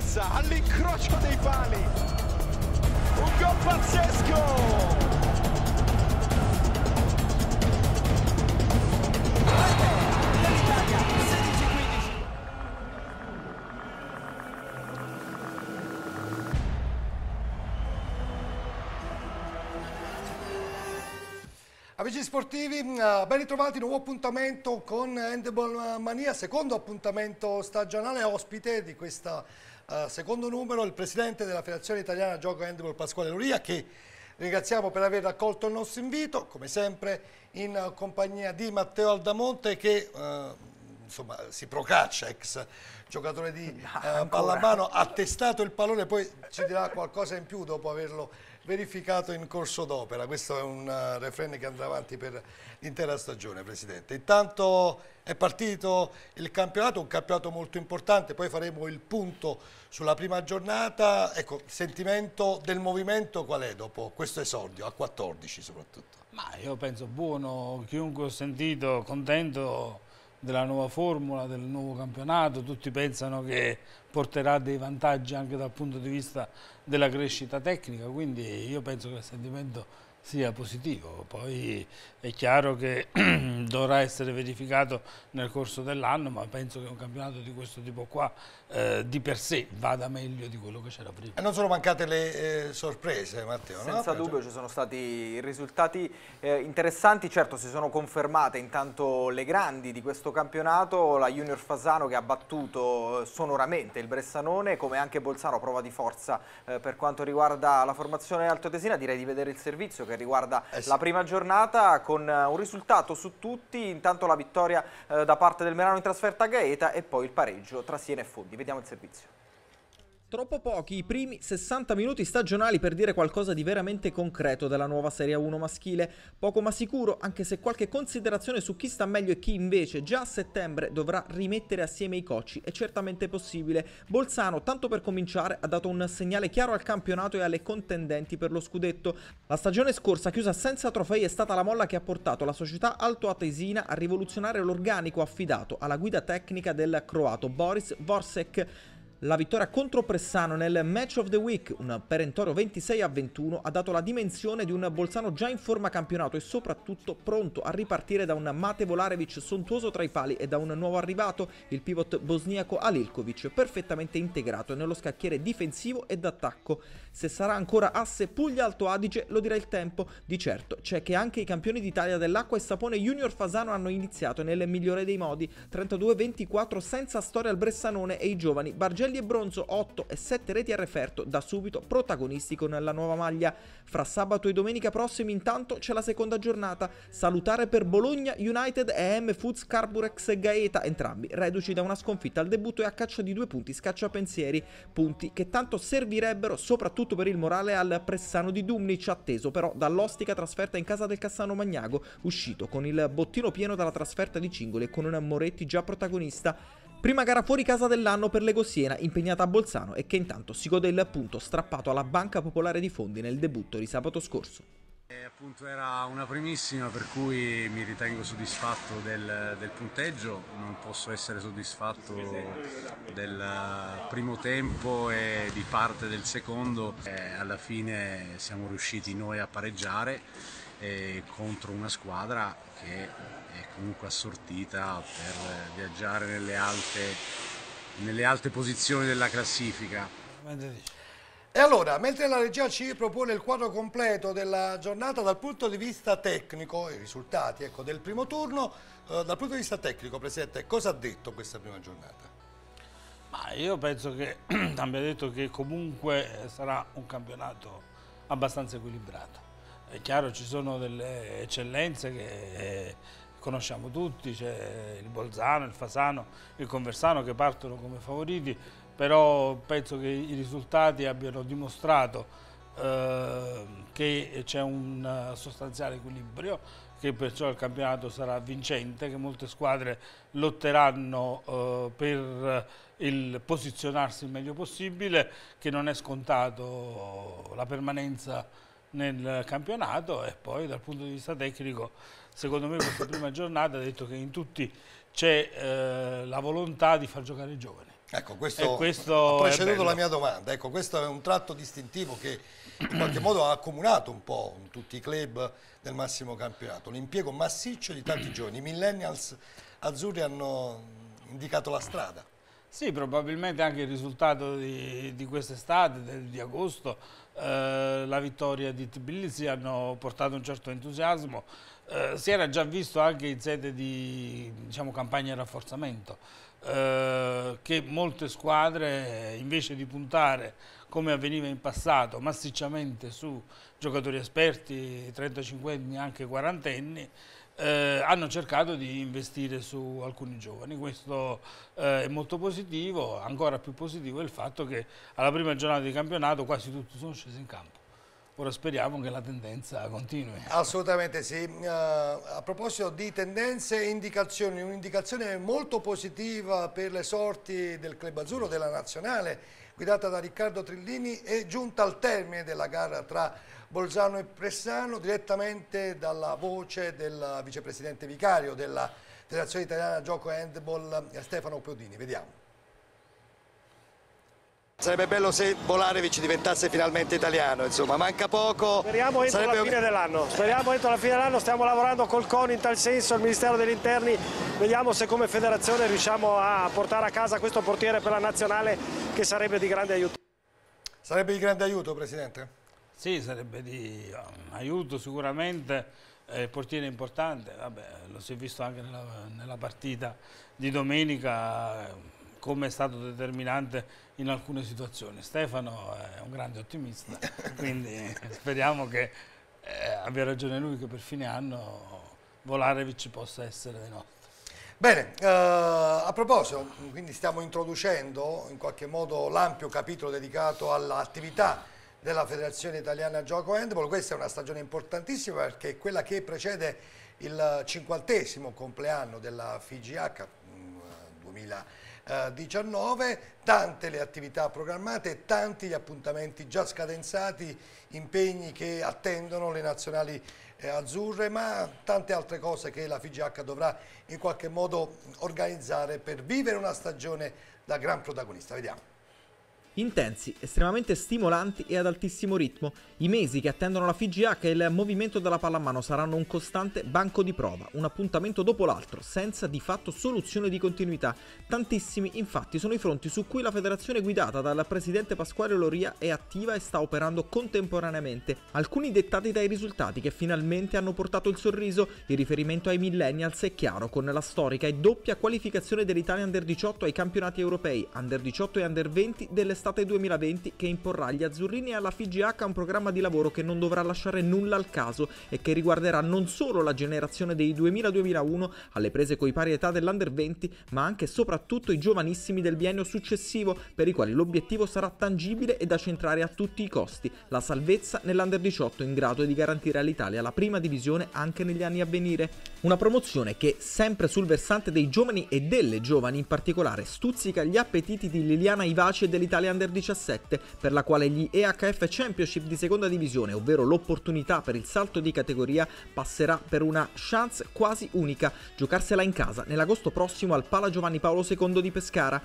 lunghezza, all'incrocio dei pali. Un gol pazzesco! Amici sportivi, eh, ben ritrovati, nuovo appuntamento con Handball Mania, secondo appuntamento stagionale ospite di questa Uh, secondo numero il presidente della Federazione Italiana Gioco Handball Pasquale Luria che ringraziamo per aver accolto il nostro invito, come sempre in compagnia di Matteo Aldamonte che... Uh, insomma, si procaccia, ex giocatore di no, eh, pallamano, ha testato il pallone, poi ci dirà qualcosa in più dopo averlo verificato in corso d'opera. Questo è un uh, refrain che andrà avanti per l'intera stagione, Presidente. Intanto è partito il campionato, un campionato molto importante, poi faremo il punto sulla prima giornata. Ecco, il sentimento del movimento qual è dopo questo esordio, a 14 soprattutto? Ma io penso buono, chiunque ho sentito, contento della nuova formula, del nuovo campionato, tutti pensano che porterà dei vantaggi anche dal punto di vista della crescita tecnica, quindi io penso che il sentimento sia positivo, poi è chiaro che dovrà essere verificato nel corso dell'anno, ma penso che un campionato di questo tipo qua eh, di per sé vada meglio di quello che c'era prima. E non sono mancate le eh, sorprese Matteo? Senza no? Eh, dubbio cioè ci sono stati risultati eh, interessanti, certo si sono confermate intanto le grandi di questo campionato, la Junior Fasano che ha battuto eh, sonoramente il Bressanone, come anche Bolzano prova di forza eh, per quanto riguarda la formazione altoatesina, direi di vedere il servizio che riguarda sì. la prima giornata con eh, un risultato su tutti, intanto la vittoria eh, da parte del Merano in trasferta a Gaeta e poi il pareggio tra Siena e Fondi. Vediamo il servizio. Troppo pochi i primi 60 minuti stagionali per dire qualcosa di veramente concreto della nuova Serie 1 maschile. Poco ma sicuro, anche se qualche considerazione su chi sta meglio e chi invece già a settembre dovrà rimettere assieme i cocci è certamente possibile. Bolzano, tanto per cominciare, ha dato un segnale chiaro al campionato e alle contendenti per lo scudetto. La stagione scorsa, chiusa senza trofei, è stata la molla che ha portato la società altoatesina a rivoluzionare l'organico affidato alla guida tecnica del croato Boris Vorsek. La vittoria contro Pressano nel Match of the Week, un perentorio 26 a 21, ha dato la dimensione di un Bolzano già in forma campionato e soprattutto pronto a ripartire da un Mate Volarevic sontuoso tra i pali e da un nuovo arrivato, il pivot bosniaco Alilkovic, perfettamente integrato nello scacchiere difensivo e d'attacco. Se sarà ancora asse Puglia-Alto Adige lo dirà il tempo, di certo c'è che anche i campioni d'Italia dell'acqua e sapone Junior Fasano hanno iniziato nel migliore dei modi, 32-24 senza storia al Bressanone e i giovani Bargelli Fratelli e Bronzo 8 e 7 reti a referto da subito protagonisti con la nuova maglia. Fra sabato e domenica prossimi intanto c'è la seconda giornata. Salutare per Bologna United e M Foods Carburex e Gaeta, entrambi reduci da una sconfitta al debutto e a caccia di due punti scacciapensieri, punti che tanto servirebbero soprattutto per il morale al Pressano di Dumnic, atteso però dall'ostica trasferta in casa del Cassano Magnago, uscito con il bottino pieno dalla trasferta di Cingoli e con un Moretti già protagonista. Prima gara fuori casa dell'anno per Lego Siena, impegnata a Bolzano e che intanto si gode il punto strappato alla Banca Popolare di Fondi nel debutto di sabato scorso. E appunto era una primissima per cui mi ritengo soddisfatto del, del, punteggio, non posso essere soddisfatto del primo tempo e di parte del secondo. E alla fine siamo riusciti noi a pareggiare eh, contro una squadra che e comunque assortita per viaggiare nelle alte, nelle alte posizioni della classifica. E allora, mentre la regia ci propone il quadro completo della giornata dal punto di vista tecnico, i risultati ecco, del primo turno, eh, dal punto di vista tecnico, Presidente, cosa ha detto questa prima giornata? Ma io penso che abbia detto che comunque sarà un campionato abbastanza equilibrato. È chiaro, ci sono delle eccellenze che eh, conosciamo tutti, c'è il Bolzano, il Fasano, il Conversano che partono come favoriti, però penso che i risultati abbiano dimostrato eh, che c'è un sostanziale equilibrio, che perciò il campionato sarà vincente, che molte squadre lotteranno eh, per il posizionarsi il meglio possibile, che non è scontato la permanenza nel campionato e poi dal punto di vista tecnico secondo me questa prima giornata ha detto che in tutti c'è eh, la volontà di far giocare i giovani. Ecco, questo, questo ha preceduto la mia domanda. Ecco, questo è un tratto distintivo che in qualche modo ha accomunato un po' tutti i club del massimo campionato. L'impiego massiccio di tanti giovani. I millennials azzurri hanno indicato la strada. Sì, probabilmente anche il risultato di, di quest'estate, di agosto, eh, la vittoria di Tbilisi hanno portato un certo entusiasmo eh, si era già visto anche in sede di diciamo, campagna di rafforzamento eh, che molte squadre eh, invece di puntare come avveniva in passato massicciamente su giocatori esperti 35 anni anche quarantenni eh, hanno cercato di investire su alcuni giovani. Questo eh, è molto positivo, ancora più positivo è il fatto che alla prima giornata di campionato quasi tutti sono scesi in campo. Ora speriamo che la tendenza continui. Assolutamente sì. Uh, a proposito di tendenze e indicazioni, un'indicazione molto positiva per le sorti del club azzurro, della nazionale, guidata da Riccardo Trillini, è giunta al termine della gara tra Bolzano e Pressano, direttamente dalla voce del vicepresidente vicario della Federazione Italiana Gioco Handball, Stefano Piodini. Vediamo. Sarebbe bello se Volarevic diventasse finalmente italiano, insomma, manca poco. Speriamo entro Sarebbe... la fine dell'anno, speriamo entro la fine dell'anno, stiamo lavorando col CONI in tal senso, il Ministero degli Interni, vediamo se come federazione riusciamo a portare a casa questo portiere per la nazionale che sarebbe di grande aiuto. Sarebbe di grande aiuto, Presidente? Sì, sarebbe di um, aiuto sicuramente il portiere è importante, Vabbè, lo si è visto anche nella, nella partita di domenica, come è stato determinante in alcune situazioni. Stefano è un grande ottimista, quindi speriamo che eh, abbia ragione lui che per fine anno Volarevic possa essere dei nostri. Bene, eh, a proposito, quindi stiamo introducendo in qualche modo l'ampio capitolo dedicato all'attività della Federazione Italiana Gioco Handball, questa è una stagione importantissima perché è quella che precede il cinquantesimo compleanno della FIGH 2020 mm, 2019, tante le attività programmate, tanti gli appuntamenti già scadenzati, impegni che attendono le nazionali eh, azzurre, ma tante altre cose che la FIGH dovrà in qualche modo organizzare per vivere una stagione da gran protagonista. Vediamo. Intensi, estremamente stimolanti e ad altissimo ritmo, i mesi che attendono la FIGH e il movimento della pallamano saranno un costante banco di prova, un appuntamento dopo l'altro, senza di fatto soluzione di continuità. Tantissimi infatti sono i fronti su cui la federazione guidata dal presidente Pasquale Loria è attiva e sta operando contemporaneamente, alcuni dettati dai risultati che finalmente hanno portato il sorriso, il riferimento ai millennials è chiaro con la storica e doppia qualificazione dell'Italia Under 18 ai campionati europei, Under 18 e Under 20 delle dell'estate 2020 che imporrà agli azzurrini e alla FIGH un programma di lavoro che non dovrà lasciare nulla al caso e che riguarderà non solo la generazione dei 2000-2001 alle prese coi pari età dell'Under 20, ma anche e soprattutto i giovanissimi del biennio successivo, per i quali l'obiettivo sarà tangibile e da centrare a tutti i costi, la salvezza nell'Under 18 in grado di garantire all'Italia la prima divisione anche negli anni a venire. Una promozione che, sempre sul versante dei giovani e delle giovani in particolare, stuzzica gli appetiti di Liliana Ivace e dell'Italia under 17 per la quale gli EHF Championship di seconda divisione, ovvero l'opportunità per il salto di categoria, passerà per una chance quasi unica, giocarsela in casa nell'agosto prossimo al Pala Giovanni Paolo II di Pescara.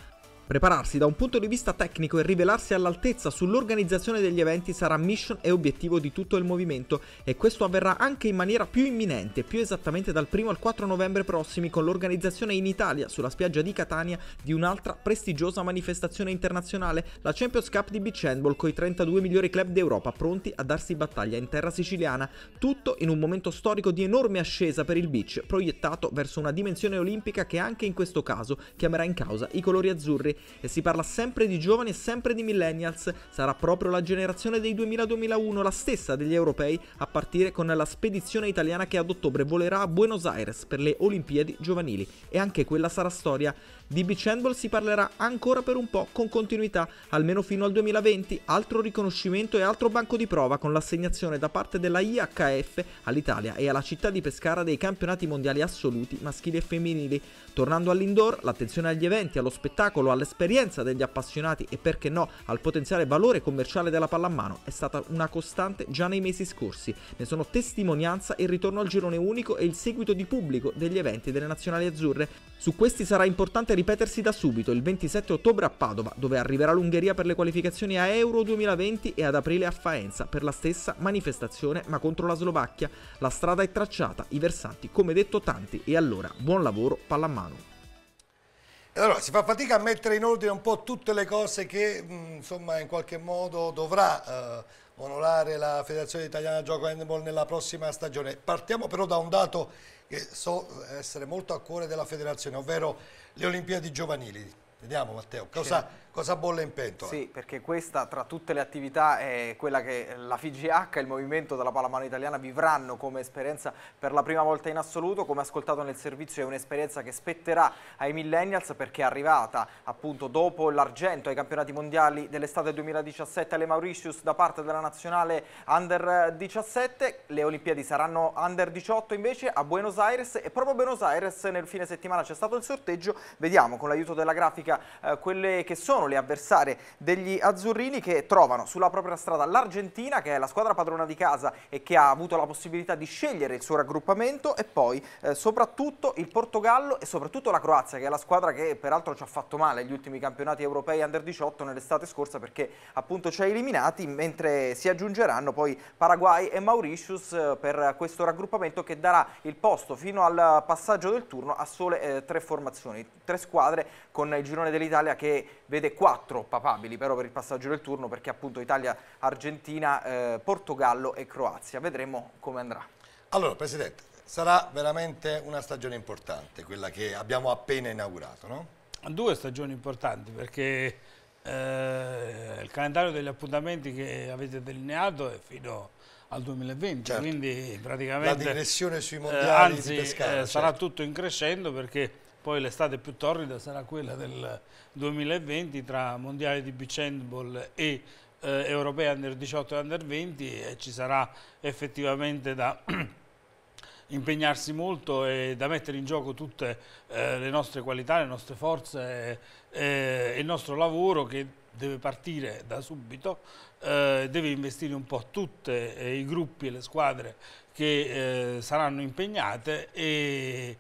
Prepararsi da un punto di vista tecnico e rivelarsi all'altezza sull'organizzazione degli eventi sarà mission e obiettivo di tutto il movimento e questo avverrà anche in maniera più imminente, più esattamente dal 1 al 4 novembre prossimi con l'organizzazione in Italia, sulla spiaggia di Catania, di un'altra prestigiosa manifestazione internazionale, la Champions Cup di Beach Handball con i 32 migliori club d'Europa pronti a darsi battaglia in terra siciliana, tutto in un momento storico di enorme ascesa per il beach, proiettato verso una dimensione olimpica che anche in questo caso chiamerà in causa i colori azzurri e si parla sempre di giovani e sempre di millennials. Sarà proprio la generazione dei 2000-2001, la stessa degli europei, a partire con la spedizione italiana che ad ottobre volerà a Buenos Aires per le Olimpiadi giovanili. E anche quella sarà storia. Di beach handball si parlerà ancora per un po' con continuità, almeno fino al 2020, altro riconoscimento e altro banco di prova con l'assegnazione da parte della IHF all'Italia e alla città di Pescara dei campionati mondiali assoluti maschili e femminili. Tornando all'indoor, l'attenzione agli eventi, allo spettacolo, all'esperienza degli appassionati e perché no al potenziale valore commerciale della pallamano è stata una costante già nei mesi scorsi. Ne sono testimonianza il ritorno al girone unico e il seguito di pubblico degli eventi delle nazionali azzurre. Su questi sarà importante ripetersi da subito il 27 ottobre a Padova, dove arriverà l'Ungheria per le qualificazioni a Euro 2020 e ad aprile a Faenza per la stessa manifestazione ma contro la Slovacchia. La strada è tracciata, i versanti come detto tanti e allora buon lavoro pallamano. Allora, si fa fatica a mettere in ordine un po' tutte le cose che mm, insomma, in qualche modo dovrà eh, onorare la Federazione Italiana Gioco Handball nella prossima stagione. Partiamo però da un dato che so essere molto a cuore della federazione, ovvero le Olimpiadi giovanili. Vediamo Matteo, cosa, certo cosa bolle in pentola. Sì, perché questa tra tutte le attività è quella che la FIGH e il movimento della pallamano italiana vivranno come esperienza per la prima volta in assoluto, come ascoltato nel servizio è un'esperienza che spetterà ai millennials perché è arrivata appunto dopo l'argento ai campionati mondiali dell'estate 2017 alle Mauritius da parte della nazionale under 17, le Olimpiadi saranno under 18 invece a Buenos Aires e proprio a Buenos Aires nel fine settimana c'è stato il sorteggio, vediamo con l'aiuto della grafica eh, quelle che sono sono le avversarie degli azzurrini che trovano sulla propria strada l'Argentina che è la squadra padrona di casa e che ha avuto la possibilità di scegliere il suo raggruppamento e poi eh, soprattutto il Portogallo e soprattutto la Croazia che è la squadra che peraltro ci ha fatto male agli ultimi campionati europei under 18 nell'estate scorsa perché appunto ci ha eliminati mentre si aggiungeranno poi Paraguay e Mauritius eh, per questo raggruppamento che darà il posto fino al passaggio del turno a sole eh, tre formazioni, tre squadre con il girone dell'Italia che vede quattro papabili però per il passaggio del turno perché appunto Italia, Argentina, eh, Portogallo e Croazia. Vedremo come andrà. Allora Presidente, sarà veramente una stagione importante quella che abbiamo appena inaugurato, no? Due stagioni importanti perché eh, il calendario degli appuntamenti che avete delineato è fino al 2020, certo. quindi praticamente... La digressione sui eh, mondiali eh, anzi, di Pescara. Eh, certo. sarà tutto in crescendo perché poi l'estate più torrida sarà quella del 2020 tra mondiale di beach handball e eh, europea under 18 e under 20 e ci sarà effettivamente da impegnarsi molto e da mettere in gioco tutte eh, le nostre qualità, le nostre forze e, e il nostro lavoro che deve partire da subito, eh, deve investire un po' tutti eh, i gruppi e le squadre che eh, saranno impegnate e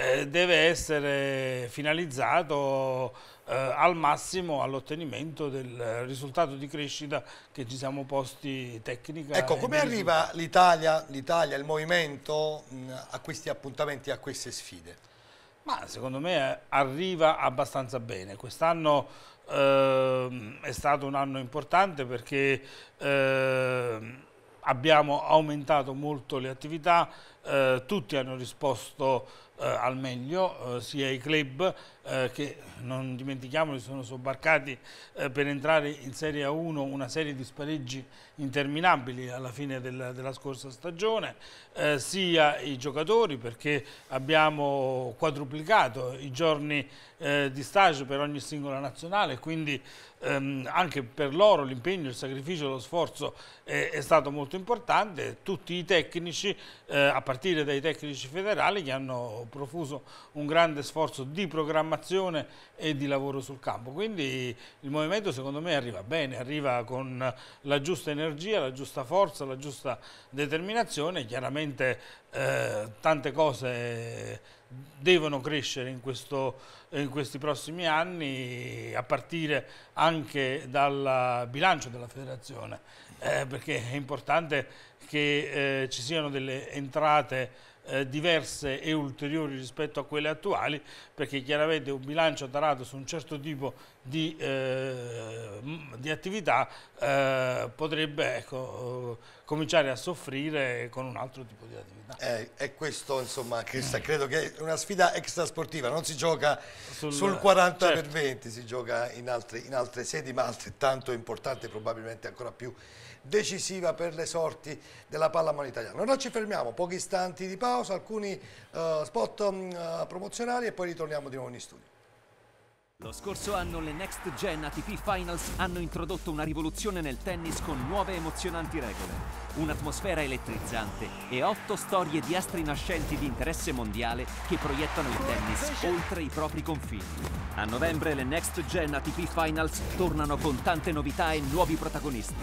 eh, deve essere finalizzato eh, al massimo all'ottenimento del risultato di crescita che ci siamo posti tecnica. Ecco, come arriva l'Italia, il movimento mh, mm, a questi appuntamenti, a queste sfide? Ma secondo me eh, arriva abbastanza bene. Quest'anno eh, è stato un anno importante perché ehm, abbiamo aumentato molto le attività, eh, tutti hanno risposto eh, al meglio eh, sia i club eh, che non dimentichiamo si sono sobbarcati eh, per entrare in Serie A1 una serie di spareggi interminabili alla fine del, della scorsa stagione, eh, sia i giocatori perché abbiamo quadruplicato i giorni eh, di stage per ogni singola nazionale, quindi ehm, anche per loro l'impegno, il sacrificio, lo sforzo è, è, stato molto importante, tutti i tecnici, eh, a partire dai tecnici federali che hanno profuso un grande sforzo di programmazione formazione e di lavoro sul campo. Quindi il movimento secondo me arriva bene, arriva con la giusta energia, la giusta forza, la giusta determinazione. Chiaramente eh, tante cose devono crescere in, questo, in, questi prossimi anni a partire anche dal bilancio della federazione eh, perché è importante che eh, ci siano delle entrate eh, diverse e ulteriori rispetto a quelle attuali perché chiaramente un bilancio tarato su un certo tipo di, eh, di attività eh, potrebbe ecco, cominciare a soffrire con un altro tipo di attività. Eh, è questo, insomma, questa, credo che è una sfida extrasportiva, non si gioca sul, sul 40 certo. per 20, si gioca in altre, in altre sedi, ma altrettanto importante, probabilmente ancora più decisiva per le sorti della pallamano italiana. Ora ci fermiamo, pochi istanti di pausa, alcuni uh, spot um, uh, promozionali e poi ritorniamo di nuovo in studio. Lo scorso anno le Next Gen ATP Finals hanno introdotto una rivoluzione nel tennis con nuove emozionanti regole, un'atmosfera elettrizzante e otto storie di astri nascenti di interesse mondiale che proiettano il tennis oltre i propri confini. A novembre le Next Gen ATP Finals tornano con tante novità e nuovi protagonisti.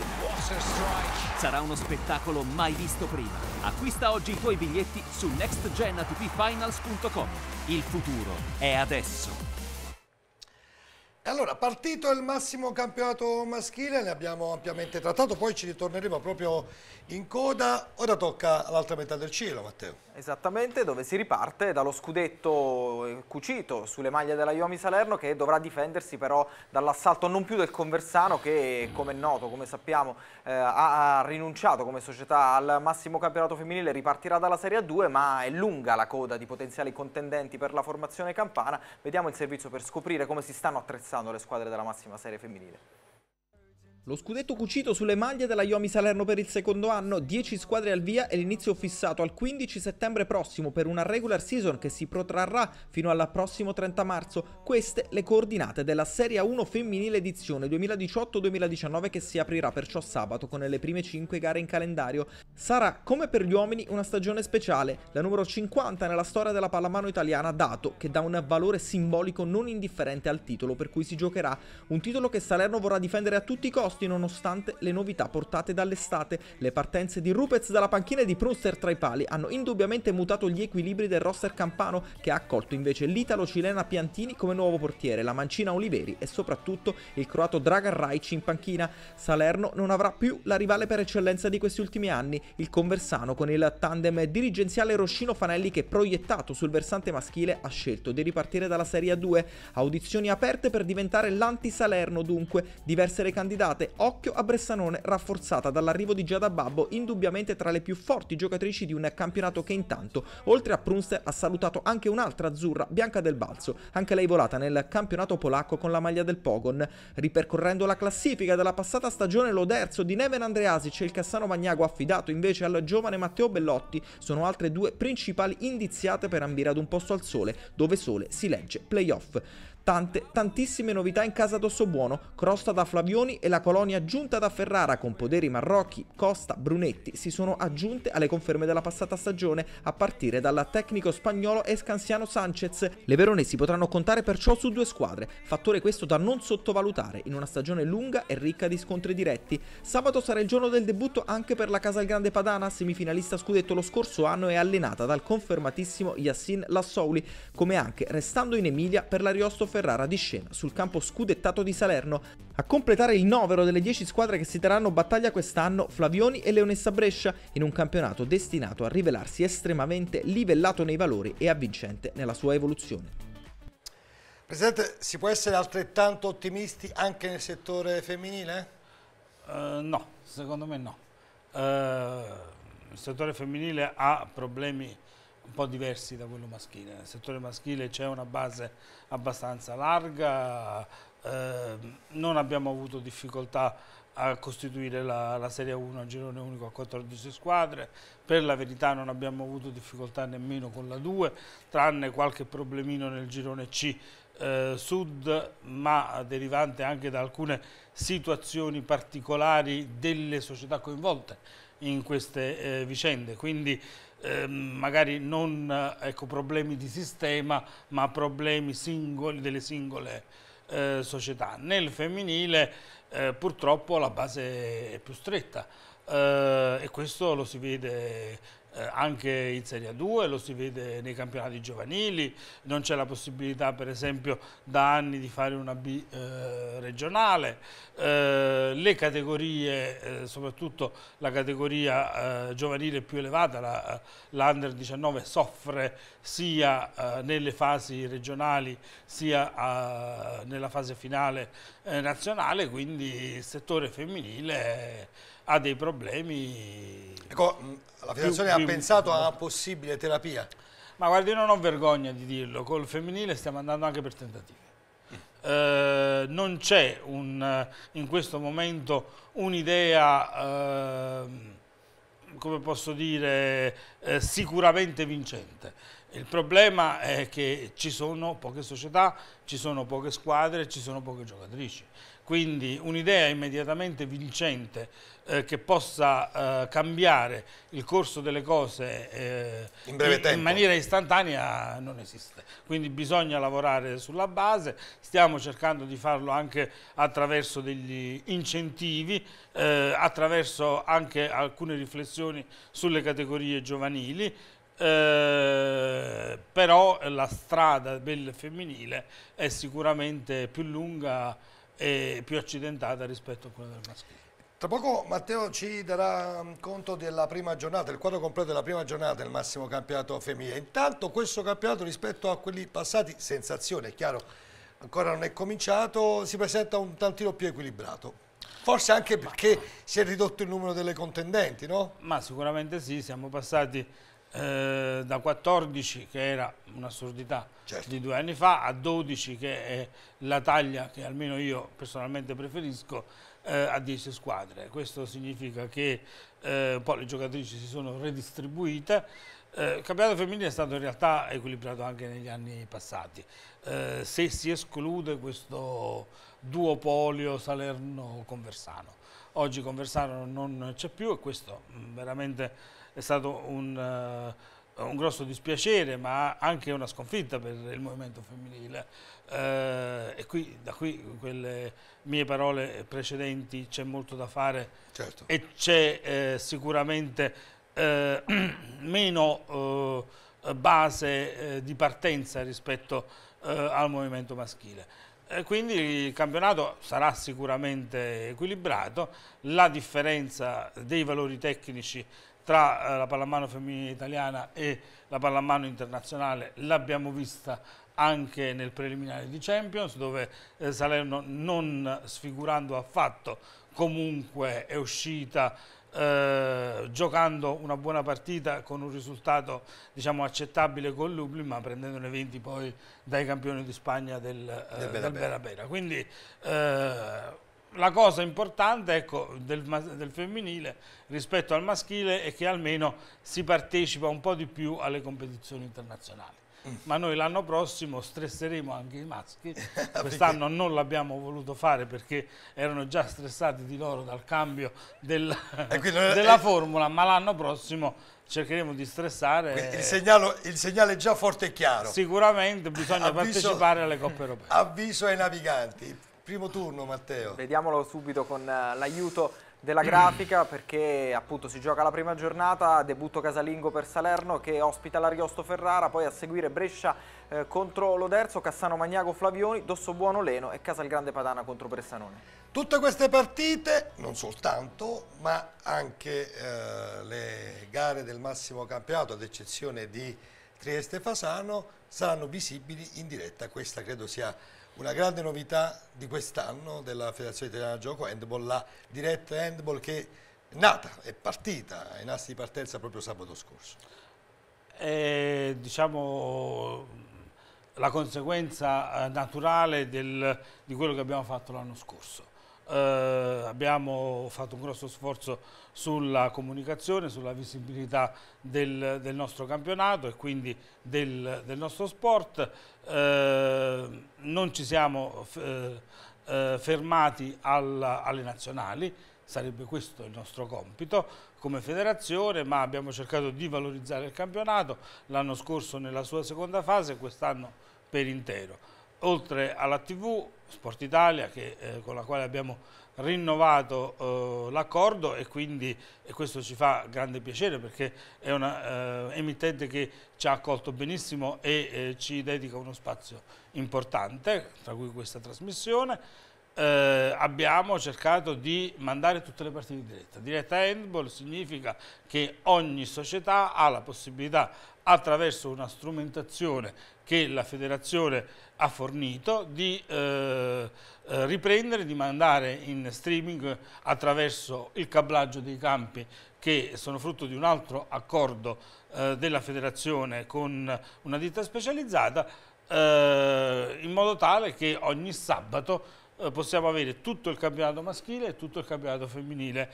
Sarà uno spettacolo mai visto prima. Acquista oggi i tuoi biglietti su nextgenatpfinals.com. Il futuro è adesso. Allora, partito il massimo campionato maschile, ne abbiamo ampiamente trattato, poi ci ritorneremo proprio in coda, ora tocca all'altra metà del cielo, Matteo. Esattamente, dove si riparte dallo scudetto cucito sulle maglie della Iomi Salerno che dovrà difendersi però dall'assalto non più del Conversano che, come è noto, come sappiamo, eh, ha rinunciato come società al massimo campionato femminile, ripartirà dalla Serie A2, ma è lunga la coda di potenziali contendenti per la formazione campana. Vediamo il servizio per scoprire come si stanno attrezzando stanno le squadre della massima serie femminile. Lo scudetto cucito sulle maglie della Yomi Salerno per il secondo anno, 10 squadre al via e l'inizio fissato al 15 settembre prossimo per una regular season che si protrarrà fino al prossimo 30 marzo. Queste le coordinate della Serie 1 femminile edizione 2018-2019 che si aprirà perciò sabato con le prime 5 gare in calendario. Sarà, come per gli uomini, una stagione speciale, la numero 50 nella storia della pallamano italiana, dato che dà un valore simbolico non indifferente al titolo per cui si giocherà, un titolo che Salerno vorrà difendere a tutti i costi posti nonostante le novità portate dall'estate. Le partenze di Rupez dalla panchina e di Prunster tra i pali hanno indubbiamente mutato gli equilibri del roster campano che ha accolto invece l'italo-cilena Piantini come nuovo portiere, la mancina Oliveri e soprattutto il croato Dragan Raic in panchina. Salerno non avrà più la rivale per eccellenza di questi ultimi anni, il conversano con il tandem dirigenziale Roscino Fanelli che proiettato sul versante maschile ha scelto di ripartire dalla Serie A2. Audizioni aperte per diventare l'anti-Salerno dunque, diverse le candidate State occhio a Bressanone rafforzata dall'arrivo di Giada Babbo, indubbiamente tra le più forti giocatrici di un campionato che intanto, oltre a Prunster, ha salutato anche un'altra azzurra, Bianca del Balzo, anche lei volata nel campionato polacco con la maglia del Pogon. Ripercorrendo la classifica della passata stagione, l'Oderzo di Neven Andreasic e il Cassano Magnago affidato invece al giovane Matteo Bellotti sono altre due principali indiziate per ambire ad un posto al sole, dove sole si legge playoff. Tante, tantissime novità in casa d'Ossobuono, crosta da Flavioni e la colonna Colonia giunta da Ferrara con Poderi Marrocchi, Costa, Brunetti si sono aggiunte alle conferme della passata stagione a partire dal tecnico spagnolo Escansiano Sanchez. Le veronesi potranno contare perciò su due squadre, fattore questo da non sottovalutare in una stagione lunga e ricca di scontri diretti. Sabato sarà il giorno del debutto anche per la Grande Padana, semifinalista scudetto lo scorso anno e allenata dal confermatissimo Yassin Lassouli, come anche restando in Emilia per l'Ariosto Ferrara di scena sul campo scudettato di Salerno. A completare il novero delle 10 squadre che si terranno battaglia quest'anno Flavioni e Leonessa Brescia in un campionato destinato a rivelarsi estremamente livellato nei valori e avvincente nella sua evoluzione. Presidente, si può essere altrettanto ottimisti anche nel settore femminile? Uh, no, secondo me no. Uh, il settore femminile ha problemi un po' diversi da quello maschile. Nel settore maschile c'è una base abbastanza larga, Ehm, non abbiamo avuto difficoltà a costituire la, la Serie 1 a girone unico a 14 squadre, per la verità non abbiamo avuto difficoltà nemmeno con la 2, tranne qualche problemino nel girone C eh, sud, ma derivante anche da alcune situazioni particolari delle società coinvolte in queste eh, vicende, quindi ehm, magari non ecco, problemi di sistema, ma problemi singoli delle singole eh, società. Nel femminile eh, purtroppo la base è più stretta eh, e questo lo si vede eh, anche in Serie 2, lo si vede nei campionati giovanili, non c'è la possibilità per esempio da anni di fare una B eh, regionale, eh, le categorie, eh, soprattutto la categoria eh, giovanile più elevata, eh, l'Under 19, soffre sia nelle fasi regionali sia nella fase finale nazionale, quindi il settore femminile ha dei problemi. Ecco, la federazione più, ha più, pensato più, a una possibile terapia? Ma guardi, io non ho vergogna di dirlo, col femminile stiamo andando anche per tentative. Mm. Eh, non c'è in questo momento un'idea, eh, come posso dire, eh, sicuramente vincente. Il problema è che ci sono poche società, ci sono poche squadre, ci sono poche giocatrici. Quindi un'idea immediatamente vincente eh, che possa eh, cambiare il corso delle cose eh, in, in, maniera istantanea non esiste. Quindi bisogna lavorare sulla base, stiamo cercando di farlo anche attraverso degli incentivi, eh, attraverso anche alcune riflessioni sulle categorie giovanili, eh, però la strada del femminile è sicuramente più lunga e più accidentata rispetto a quella del maschile. Tra poco Matteo ci darà mm, conto della prima giornata, il quadro completo della prima giornata del massimo campionato femminile. Intanto questo campionato rispetto a quelli passati, sensazione, è chiaro, ancora non è cominciato, si presenta un tantino più equilibrato. Forse anche perché si è ridotto il numero delle contendenti, no? Ma sicuramente sì, siamo passati eh, da 14, che era un'assurdità certo. di due anni fa, a 12, che è la taglia che almeno io personalmente preferisco, eh, a 10 squadre. Questo significa che eh, poi le giocatrici si sono redistribuite. Eh, il campionato femminile è stato in realtà equilibrato anche negli anni passati. Eh, se si esclude questo duopolio Salerno-Conversano. Oggi Conversano non c'è più e questo mm, veramente è stato un eh, un grosso dispiacere, ma anche una sconfitta per il movimento femminile. Eh, e qui, da qui quelle mie parole precedenti c'è molto da fare certo. e c'è eh, sicuramente eh, meno eh, base eh, di partenza rispetto eh, al movimento maschile. Quindi il campionato sarà sicuramente equilibrato, la differenza dei valori tecnici tra eh, la pallamano femminile italiana e la pallamano internazionale l'abbiamo vista anche nel preliminare di Champions dove eh, Salerno non sfigurando affatto comunque è uscita eh, giocando una buona partita con un risultato diciamo, accettabile con Lublin ma prendendone 20 poi dai campioni di Spagna del, eh, del Bera Bera. Quindi eh, la cosa importante ecco, del, del, femminile rispetto al maschile è che almeno si partecipa un po' di più alle competizioni internazionali. Mm. Ma noi l'anno prossimo stresseremo anche i maschi, quest'anno non l'abbiamo voluto fare perché erano già stressati di loro dal cambio del, della formula, ma l'anno prossimo cercheremo di stressare. Il, segnalo, il, segnale è già forte e chiaro. Sicuramente bisogna avviso, partecipare alle coppe europee. Avviso ai naviganti primo turno Matteo. Vediamolo subito con eh, l'aiuto della grafica perché appunto si gioca la prima giornata, debutto casalingo per Salerno che ospita l'Ariosto Ferrara, poi a seguire Brescia eh, contro Loderzo, Cassano Magnago Flavioni, Dosso Buono Leno e Casalgrande Padana contro Bressanone. Tutte queste partite, non soltanto, ma anche eh, le gare del massimo campionato, ad eccezione di Trieste Fasano, saranno visibili in diretta. Questa credo sia una grande novità di quest'anno della Federazione Italiana Gioco Handball, la diretta handball che è nata, è partita è nasti di partenza proprio sabato scorso. È, diciamo, la conseguenza eh, naturale del, di quello che abbiamo fatto l'anno scorso eh, abbiamo fatto un grosso sforzo sulla comunicazione, sulla visibilità del, del nostro campionato e quindi del, del nostro sport. Eh, non ci siamo eh, eh, fermati al, alle nazionali, sarebbe questo il nostro compito come federazione, ma abbiamo cercato di valorizzare il campionato l'anno scorso nella sua seconda fase e quest'anno per intero. Oltre alla TV Sport Italia che, eh, con la quale abbiamo rinnovato eh, l'accordo e quindi e questo ci fa grande piacere perché è una eh, emittente che ci ha accolto benissimo e eh, ci dedica uno spazio importante, tra cui questa trasmissione. Eh, abbiamo cercato di mandare tutte le partite in diretta. Diretta handball significa che ogni società ha la possibilità attraverso una strumentazione che la federazione ha fornito di eh, eh, riprendere, di mandare in streaming attraverso il cablaggio dei campi che sono frutto di un altro accordo eh, della federazione con una ditta specializzata eh, in modo tale che ogni sabato eh, possiamo avere tutto il campionato maschile e tutto il campionato femminile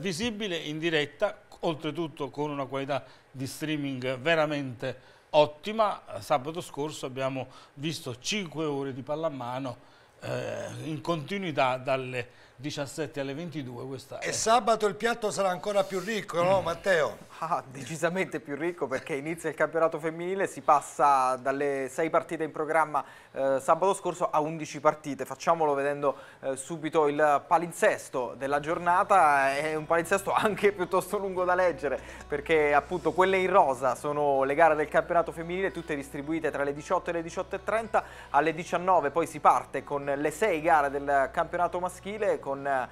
visibile eh, in diretta oltretutto con una qualità di streaming veramente ottima. Eh, sabato scorso abbiamo visto 5 ore di pallamano eh, in continuità dalle 17 alle 22 quest'anno. E sabato il piatto sarà ancora più ricco, no mm. Matteo? Ah, decisamente più ricco perché inizia il campionato femminile, si passa dalle 6 partite in programma eh, sabato scorso a 11 partite. Facciamolo vedendo eh, subito il palinsesto della giornata, è un palinsesto anche piuttosto lungo da leggere perché appunto quelle in rosa sono le gare del campionato femminile, tutte distribuite tra le 18 e le 18.30, alle 19 poi si parte con le 6 gare del campionato maschile con, eh,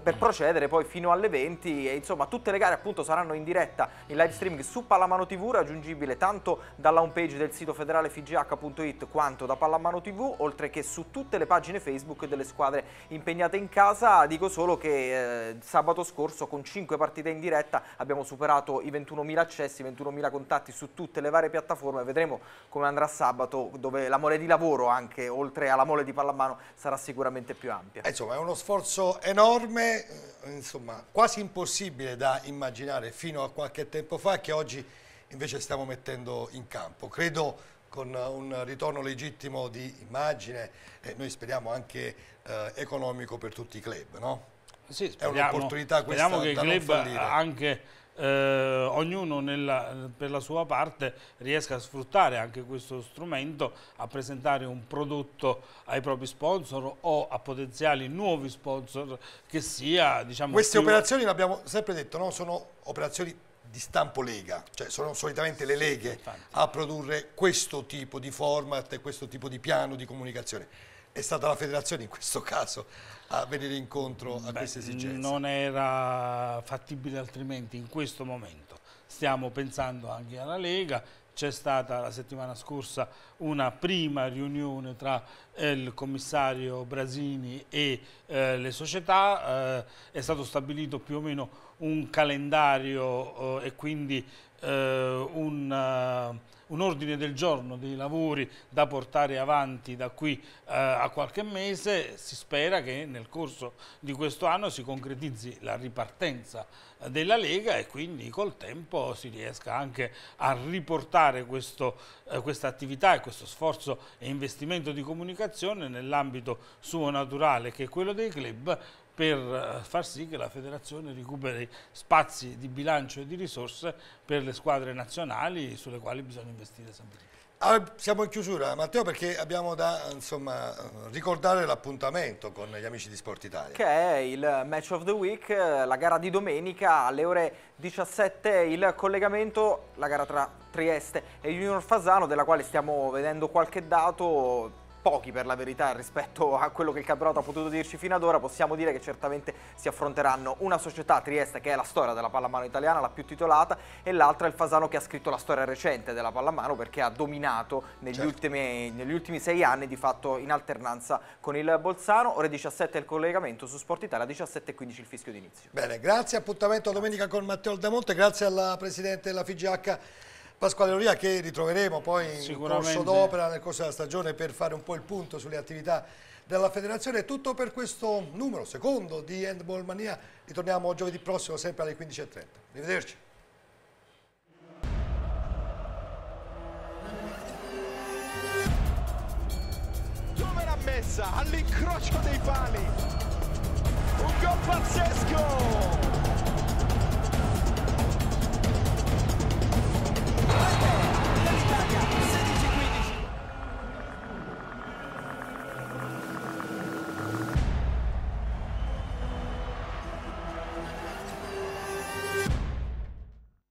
per procedere poi fino alle 20 e insomma tutte le gare appunto saranno in diretta in live streaming su Pallamano TV raggiungibile tanto dalla home page del sito federale fgh.it quanto da Pallamano TV oltre che su tutte le pagine Facebook delle squadre impegnate in casa dico solo che eh, sabato scorso con 5 partite in diretta abbiamo superato i 21.000 accessi 21.000 contatti su tutte le varie piattaforme vedremo come andrà sabato dove la mole di lavoro anche oltre alla mole di pallamano sarà sicuramente più ampia eh, insomma è uno sforzo sforzo enorme, eh, insomma quasi impossibile da immaginare fino a qualche tempo fa che oggi invece stiamo mettendo in campo. Credo con eh, un ritorno legittimo di immagine e noi speriamo anche eh, economico per tutti i club, no? Sì, speriamo, È un'opportunità questa speriamo che i club anche eh, ognuno nella, per la sua parte riesca a sfruttare anche questo strumento, a presentare un prodotto ai propri sponsor o a potenziali nuovi sponsor che sia diciamo, Queste più... operazioni, l'abbiamo sempre detto, no? sono operazioni di stampo lega, cioè sono solitamente le leghe a produrre questo tipo di format e questo tipo di piano di comunicazione è stata la federazione in questo caso a venire incontro a Beh, queste esigenze? Non era fattibile altrimenti in questo momento. Stiamo pensando anche alla Lega, c'è stata la settimana scorsa una prima riunione tra eh, il commissario Brasini e eh, le società, eh, è stato stabilito più o meno un calendario eh, e quindi eh, un, uh, un, ordine del giorno dei lavori da portare avanti da qui uh, a qualche mese. Si spera che nel corso di questo anno si concretizzi la ripartenza eh, della Lega e quindi col tempo si riesca anche a riportare questo, eh, questa attività e questo sforzo e investimento di comunicazione nell'ambito suo naturale che è quello dei club per eh, far sì che la federazione recuperi spazi di bilancio e di risorse per le squadre nazionali sulle quali bisogna investire sempre di più. Allora, ah, siamo in chiusura Matteo perché abbiamo da insomma, ricordare l'appuntamento con gli amici di Sport Italia. Che è il Match of the Week, eh, la gara di domenica alle ore 17, il collegamento, la gara tra Trieste e Junior Fasano della quale stiamo vedendo qualche dato pochi per la verità rispetto a quello che il campionato ha potuto dirci fino ad ora, possiamo dire che certamente si affronteranno una società Trieste che è la storia della pallamano italiana, la più titolata, e l'altra il Fasano che ha scritto la storia recente della pallamano perché ha dominato negli, certo. ultimi, negli ultimi, sei anni di fatto in alternanza con il Bolzano, ore 17 il collegamento su Sport Italia, 17.15 il fischio d'inizio. Bene, grazie, appuntamento a domenica con Matteo Aldamonte, grazie alla Presidente della FIGH Pasquale Loria che ritroveremo poi in corso d'opera nel corso della stagione per fare un po' il punto sulle attività della federazione. Tutto per questo numero secondo di Handball Mania. Ritorniamo giovedì prossimo sempre alle 15.30. Arrivederci. Dove l'ha messa all'incrocio dei pali. Un gol pazzesco! Right there.